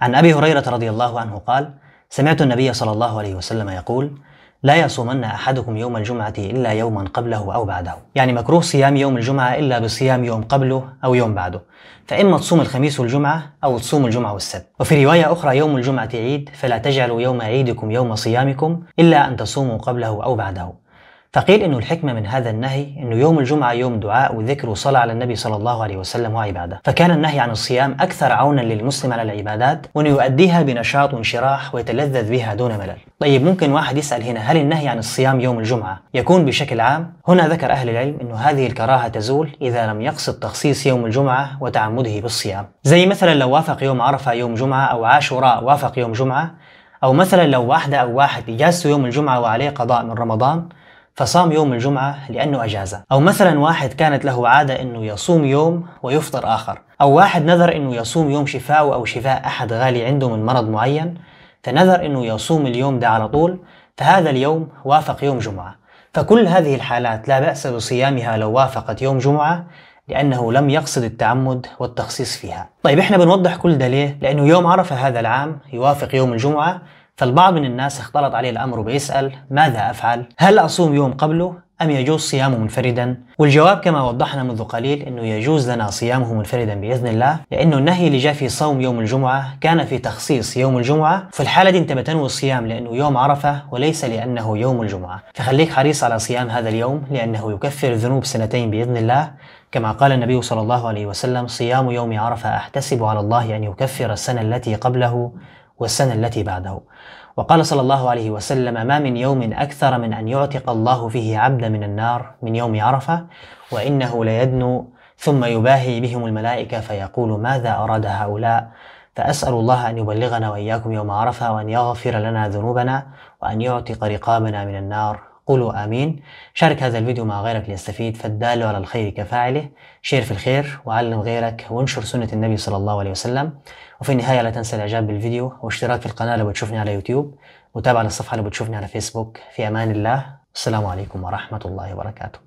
عن ابي هريره رضي الله عنه قال: سمعت النبي صلى الله عليه وسلم يقول: لا يصومن احدكم يوم الجمعه الا يوما قبله او بعده، يعني مكروه صيام يوم الجمعه الا بصيام يوم قبله او يوم بعده، فاما تصوم الخميس والجمعه او تصوم الجمعه والسبت، وفي روايه اخرى يوم الجمعه عيد فلا تجعلوا يوم عيدكم يوم صيامكم الا ان تصوموا قبله او بعده، فقيل انه الحكمه من هذا النهي انه يوم الجمعه يوم دعاء وذكر وصلاه على النبي صلى الله عليه وسلم وعباده، فكان النهي عن الصيام اكثر عونا للمسلم على العبادات وانه يؤديها بنشاط وانشراح ويتلذذ بها دون ملل. طيب ممكن واحد يسال هنا هل النهي عن الصيام يوم الجمعه يكون بشكل عام؟ هنا ذكر اهل العلم انه هذه الكراهه تزول اذا لم يقصد تخصيص يوم الجمعه وتعمده بالصيام، زي مثلا لو وافق يوم عرفه يوم جمعه او عاشوراء وافق يوم جمعه أو مثلا لو واحدة أو واحد إجازته يوم الجمعة وعليه قضاء من رمضان فصام يوم الجمعة لأنه أجازة أو مثلا واحد كانت له عادة أنه يصوم يوم ويفطر آخر أو واحد نذر أنه يصوم يوم شفاء أو شفاء أحد غالي عنده من مرض معين فنذر أنه يصوم اليوم ده على طول فهذا اليوم وافق يوم جمعة فكل هذه الحالات لا بأس بصيامها لو وافقت يوم جمعة لأنه لم يقصد التعمد والتخصيص فيها طيب إحنا بنوضح كل ده ليه؟ لأنه يوم عرفة هذا العام يوافق يوم الجمعة فالبعض من الناس اختلط عليه الأمر بيسأل ماذا أفعل؟ هل أصوم يوم قبله؟ أم يجوز صيامه منفردا؟ والجواب كما وضحنا منذ قليل أنه يجوز لنا صيامه منفردا بإذن الله لأنه النهي اللي جاء في صوم يوم الجمعة كان في تخصيص يوم الجمعة في الحالة دي أنت بتنوي الصيام لأنه يوم عرفة وليس لأنه يوم الجمعة فخليك حريص على صيام هذا اليوم لأنه يكفر ذنوب سنتين بإذن الله كما قال النبي صلى الله عليه وسلم صيام يوم عرفة أحتسب على الله أن يكفر السنة التي قبله والسنة التي بعده وقال صلى الله عليه وسلم ما من يوم أكثر من أن يعتق الله فيه عبدا من النار من يوم عرفة وإنه ليدنو ثم يباهي بهم الملائكة فيقول ماذا أراد هؤلاء فأسأل الله أن يبلغنا وإياكم يوم عرفة وأن يغفر لنا ذنوبنا وأن يعتق رقابنا من النار قولوا آمين شارك هذا الفيديو مع غيرك ليستفيد فالدال على الخير كفاعله شير في الخير وعلم غيرك وانشر سنة النبي صلى الله عليه وسلم وفي النهاية لا تنسى الإعجاب بالفيديو واشتراك في القناة لو بتشوفني على يوتيوب وتابع الصفحة لو بتشوفني على فيسبوك في أمان الله السلام عليكم ورحمة الله وبركاته